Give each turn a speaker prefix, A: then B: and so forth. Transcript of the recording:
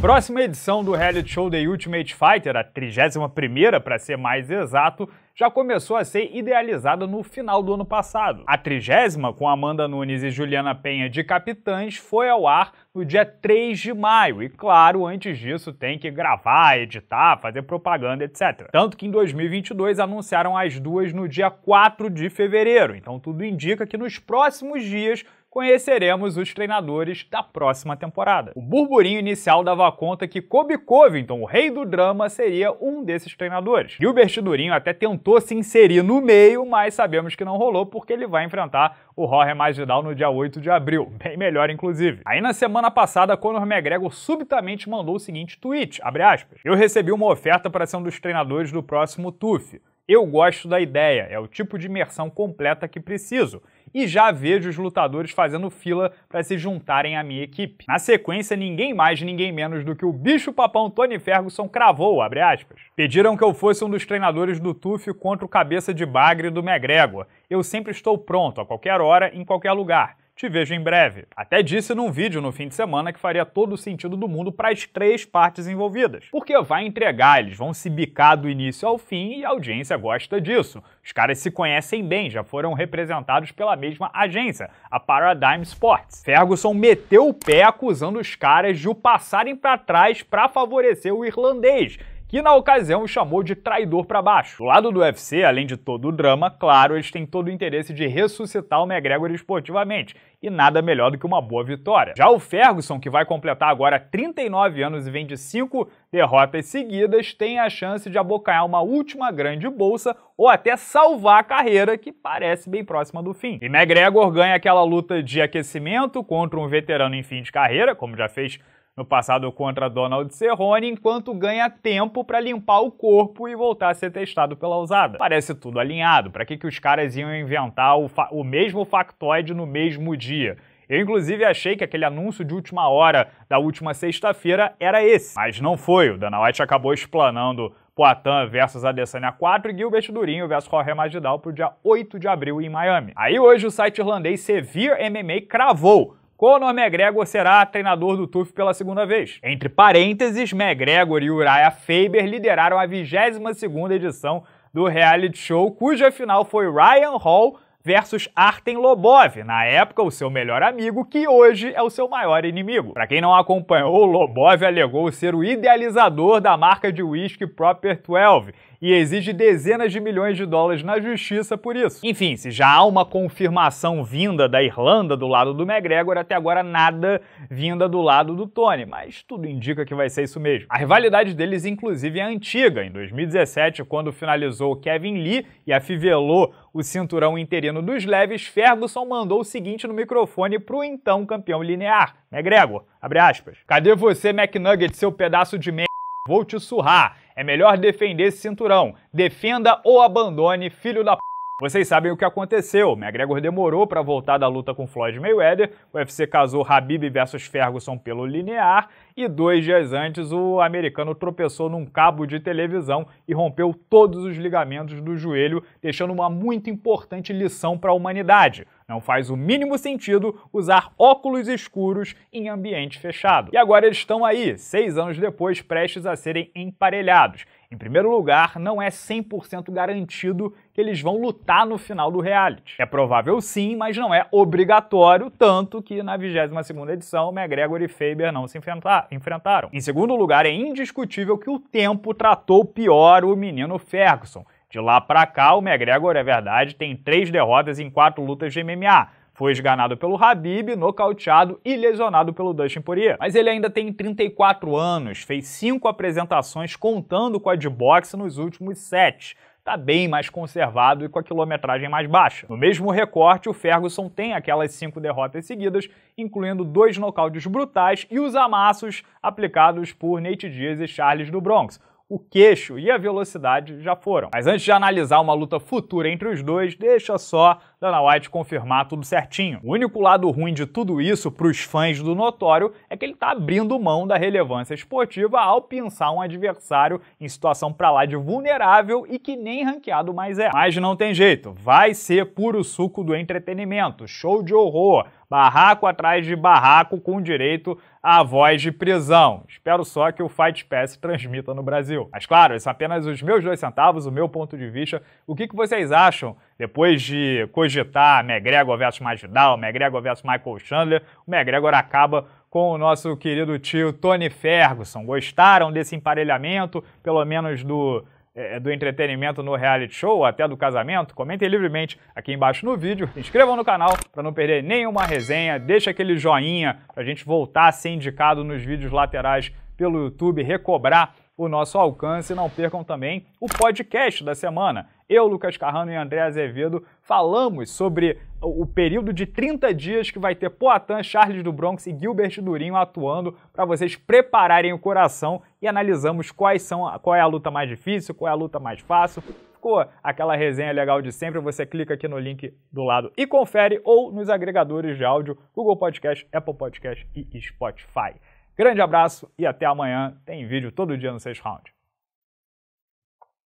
A: próxima edição do reality show The Ultimate Fighter, a 31ª para ser mais exato, já começou a ser idealizada no final do ano passado. A 30 com Amanda Nunes e Juliana Penha de capitães, foi ao ar no dia 3 de maio e, claro, antes disso tem que gravar, editar, fazer propaganda, etc. Tanto que em 2022 anunciaram as duas no dia 4 de fevereiro, então tudo indica que nos próximos dias conheceremos os treinadores da próxima temporada. O burburinho inicial dava conta que Kobe Covington, o rei do drama, seria um desses treinadores. Gilbert Durinho até tentou se inserir no meio, mas sabemos que não rolou porque ele vai enfrentar o Jorge Magidal no dia 8 de abril. Bem melhor, inclusive. Aí na semana passada, Conor McGregor subitamente mandou o seguinte tweet, aspas, Eu recebi uma oferta para ser um dos treinadores do próximo TUF. Eu gosto da ideia, é o tipo de imersão completa que preciso e já vejo os lutadores fazendo fila para se juntarem à minha equipe. Na sequência, ninguém mais, ninguém menos do que o bicho papão Tony Ferguson cravou, Pediram que eu fosse um dos treinadores do TUF contra o cabeça de bagre do McGregor. Eu sempre estou pronto, a qualquer hora, em qualquer lugar. Te vejo em breve. Até disse num vídeo no fim de semana que faria todo o sentido do mundo para as três partes envolvidas. Porque vai entregar, eles vão se bicar do início ao fim e a audiência gosta disso. Os caras se conhecem bem, já foram representados pela mesma agência, a Paradigm Sports. Ferguson meteu o pé acusando os caras de o passarem para trás para favorecer o irlandês que na ocasião o chamou de traidor para baixo. Do lado do UFC, além de todo o drama, claro, eles têm todo o interesse de ressuscitar o McGregor esportivamente, e nada melhor do que uma boa vitória. Já o Ferguson, que vai completar agora 39 anos e vem de 5 derrotas seguidas, tem a chance de abocanhar uma última grande bolsa ou até salvar a carreira, que parece bem próxima do fim. E McGregor ganha aquela luta de aquecimento contra um veterano em fim de carreira, como já fez no passado contra Donald Cerrone, enquanto ganha tempo para limpar o corpo e voltar a ser testado pela ousada. Parece tudo alinhado, para que, que os caras iam inventar o, o mesmo factoide no mesmo dia? Eu, inclusive, achei que aquele anúncio de última hora da última sexta-feira era esse. Mas não foi. O Dana White acabou explanando Poitin versus Adesanya 4 e Gilbert Durinho versus Jorge Masvidal pro dia 8 de abril em Miami. Aí hoje o site irlandês Severe MMA cravou Conor McGregor será treinador do TUF pela segunda vez. Entre parênteses, McGregor e Uriah Faber lideraram a 22ª edição do reality show, cuja final foi Ryan Hall versus Artem Lobov, na época o seu melhor amigo, que hoje é o seu maior inimigo. Para quem não acompanhou, Lobov alegou ser o idealizador da marca de whisky Proper 12 e exige dezenas de milhões de dólares na justiça por isso. Enfim, se já há uma confirmação vinda da Irlanda do lado do McGregor, até agora nada vinda do lado do Tony, mas tudo indica que vai ser isso mesmo. A rivalidade deles, inclusive, é antiga. Em 2017, quando finalizou Kevin Lee e afivelou o cinturão interino dos leves, Ferguson mandou o seguinte no microfone pro então campeão linear, McGregor, abre aspas. Cadê você, McNugget, seu pedaço de merda? Vou te surrar. É melhor defender esse cinturão. Defenda ou abandone, filho da p. Vocês sabem o que aconteceu. McGregor demorou para voltar da luta com Floyd Mayweather, o UFC casou Habib versus Ferguson pelo linear e dois dias antes o americano tropeçou num cabo de televisão e rompeu todos os ligamentos do joelho, deixando uma muito importante lição para a humanidade. Não faz o mínimo sentido usar óculos escuros em ambiente fechado. E agora eles estão aí, seis anos depois, prestes a serem emparelhados. Em primeiro lugar, não é 100% garantido que eles vão lutar no final do reality. É provável sim, mas não é obrigatório, tanto que na 22ª edição, McGregor e Faber não se enfrentaram. Em segundo lugar, é indiscutível que o tempo tratou pior o menino Ferguson. De lá para cá, o McGregor, é verdade, tem três derrotas em quatro lutas de MMA, foi esganado pelo Habib, nocauteado e lesionado pelo Dustin Poirier. Mas ele ainda tem 34 anos, fez 5 apresentações contando com a de boxe nos últimos 7 está bem mais conservado e com a quilometragem mais baixa. No mesmo recorte, o Ferguson tem aquelas cinco derrotas seguidas, incluindo dois nocautes brutais e os amassos aplicados por Nate Diaz e Charles do Bronx, o queixo e a velocidade já foram. Mas antes de analisar uma luta futura entre os dois, deixa só Dana White confirmar tudo certinho. O único lado ruim de tudo isso para os fãs do Notório é que ele está abrindo mão da relevância esportiva ao pensar um adversário em situação para lá de vulnerável e que nem ranqueado mais é. Mas não tem jeito, vai ser puro suco do entretenimento, show de horror, barraco atrás de barraco com direito à voz de prisão. Espero só que o Fight Pass transmita no Brasil. Mas claro, esses são é apenas os meus dois centavos, o meu ponto de vista. O que, que vocês acham depois de cogitar McGregor versus Magidal, McGregor versus Michael Chandler? O McGregor acaba com o nosso querido tio Tony Ferguson. Gostaram desse emparelhamento, pelo menos do é, é do entretenimento no reality show, até do casamento, comentem livremente aqui embaixo no vídeo, se inscrevam no canal para não perder nenhuma resenha, deixa aquele joinha para a gente voltar a ser indicado nos vídeos laterais pelo YouTube recobrar o nosso alcance. Não percam também o podcast da semana. Eu, Lucas Carrano e André Azevedo falamos sobre o período de 30 dias que vai ter Poatan, Charles do Bronx e Gilbert Durinho atuando para vocês prepararem o coração e analisamos quais são, qual é a luta mais difícil, qual é a luta mais fácil. Ficou aquela resenha legal de sempre? Você clica aqui no link do lado e confere ou nos agregadores de áudio Google Podcast, Apple Podcast e Spotify. Grande abraço e até amanhã. Tem vídeo todo dia no Sexto Round.